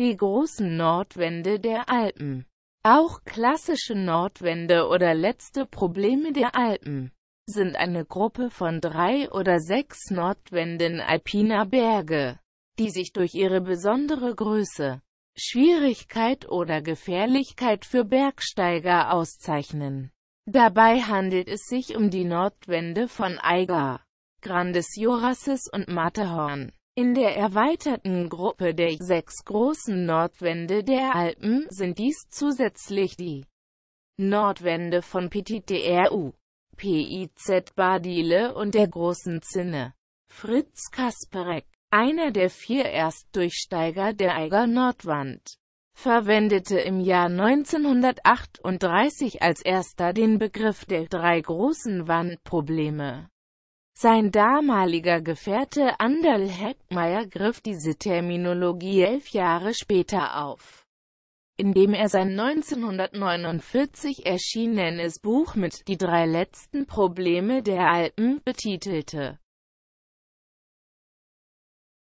die großen Nordwände der Alpen. Auch klassische Nordwände oder letzte Probleme der Alpen sind eine Gruppe von drei oder sechs Nordwänden alpiner Berge, die sich durch ihre besondere Größe, Schwierigkeit oder Gefährlichkeit für Bergsteiger auszeichnen. Dabei handelt es sich um die Nordwände von Eiger, Grandes Jurassis und Matterhorn. In der erweiterten Gruppe der sechs großen Nordwände der Alpen sind dies zusätzlich die Nordwände von Petit Dru, e PIZ Badile und der großen Zinne. Fritz Kasperek, einer der vier Erstdurchsteiger der Eiger Nordwand, verwendete im Jahr 1938 als erster den Begriff der drei großen Wandprobleme. Sein damaliger Gefährte Anderl Heckmeier griff diese Terminologie elf Jahre später auf, indem er sein 1949 erschienenes Buch mit »Die drei letzten Probleme der Alpen« betitelte